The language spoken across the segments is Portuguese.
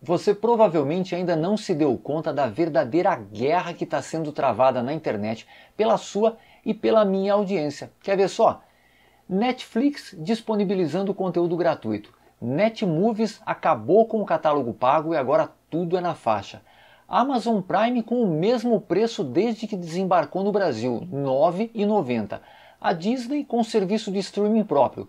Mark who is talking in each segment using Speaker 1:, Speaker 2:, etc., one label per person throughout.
Speaker 1: você provavelmente ainda não se deu conta da verdadeira guerra que está sendo travada na internet pela sua e pela minha audiência. Quer ver só? Netflix disponibilizando conteúdo gratuito. Netmovies acabou com o catálogo pago e agora tudo é na faixa. Amazon Prime com o mesmo preço desde que desembarcou no Brasil, R$ 9,90. A Disney com serviço de streaming próprio.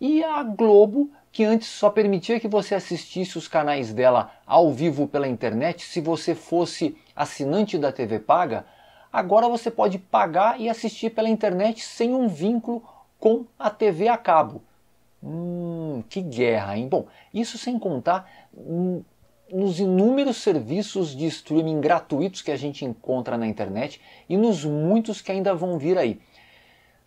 Speaker 1: E a Globo que antes só permitia que você assistisse os canais dela ao vivo pela internet se você fosse assinante da TV paga, agora você pode pagar e assistir pela internet sem um vínculo com a TV a cabo. Hum, que guerra, hein? Bom, isso sem contar hum, nos inúmeros serviços de streaming gratuitos que a gente encontra na internet e nos muitos que ainda vão vir aí.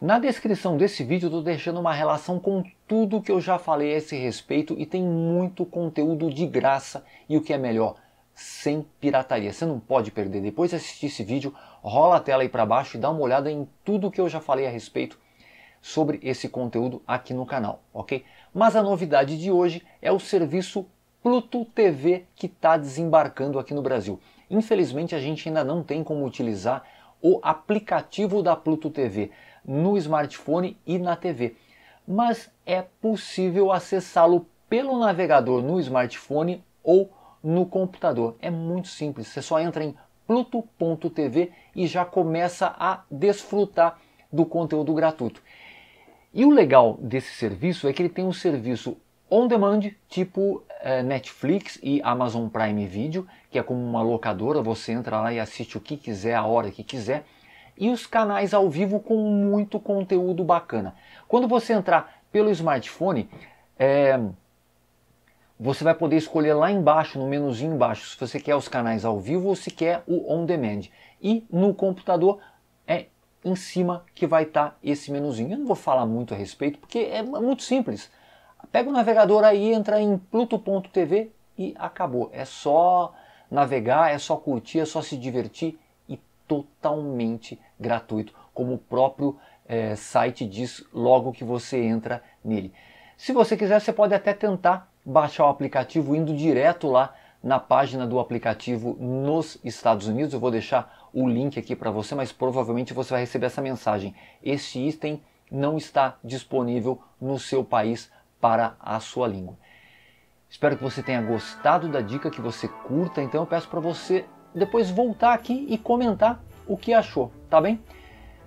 Speaker 1: Na descrição desse vídeo eu tô deixando uma relação com tudo que eu já falei a esse respeito e tem muito conteúdo de graça e o que é melhor, sem pirataria. Você não pode perder. Depois de assistir esse vídeo, rola a tela aí para baixo e dá uma olhada em tudo que eu já falei a respeito sobre esse conteúdo aqui no canal, ok? Mas a novidade de hoje é o serviço Pluto TV que está desembarcando aqui no Brasil. Infelizmente a gente ainda não tem como utilizar o aplicativo da Pluto TV no smartphone e na TV, mas é possível acessá-lo pelo navegador no smartphone ou no computador. É muito simples, você só entra em pluto.tv e já começa a desfrutar do conteúdo gratuito. E o legal desse serviço é que ele tem um serviço on demand, tipo eh, Netflix e Amazon Prime Video, que é como uma locadora, você entra lá e assiste o que quiser, a hora que quiser e os canais ao vivo com muito conteúdo bacana. Quando você entrar pelo smartphone, é, você vai poder escolher lá embaixo, no menuzinho embaixo, se você quer os canais ao vivo ou se quer o on demand. E no computador é em cima que vai estar tá esse menuzinho. Eu não vou falar muito a respeito porque é muito simples. Pega o navegador aí, entra em pluto.tv e acabou. É só navegar, é só curtir, é só se divertir totalmente gratuito, como o próprio é, site diz logo que você entra nele. Se você quiser, você pode até tentar baixar o aplicativo indo direto lá na página do aplicativo nos Estados Unidos. Eu vou deixar o link aqui para você, mas provavelmente você vai receber essa mensagem. Este item não está disponível no seu país para a sua língua. Espero que você tenha gostado da dica, que você curta. Então eu peço para você depois voltar aqui e comentar o que achou, tá bem?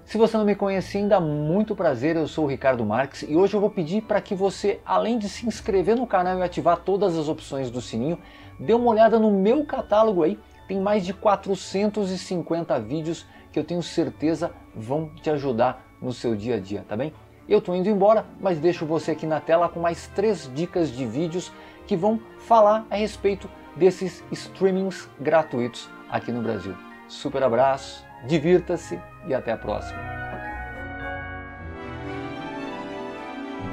Speaker 1: Se você não me conhece ainda, muito prazer, eu sou o Ricardo Marques e hoje eu vou pedir para que você, além de se inscrever no canal e ativar todas as opções do sininho, dê uma olhada no meu catálogo aí, tem mais de 450 vídeos que eu tenho certeza vão te ajudar no seu dia a dia, tá bem? Eu estou indo embora, mas deixo você aqui na tela com mais três dicas de vídeos que vão falar a respeito desses streamings gratuitos aqui no Brasil. Super abraço, divirta-se e até a próxima.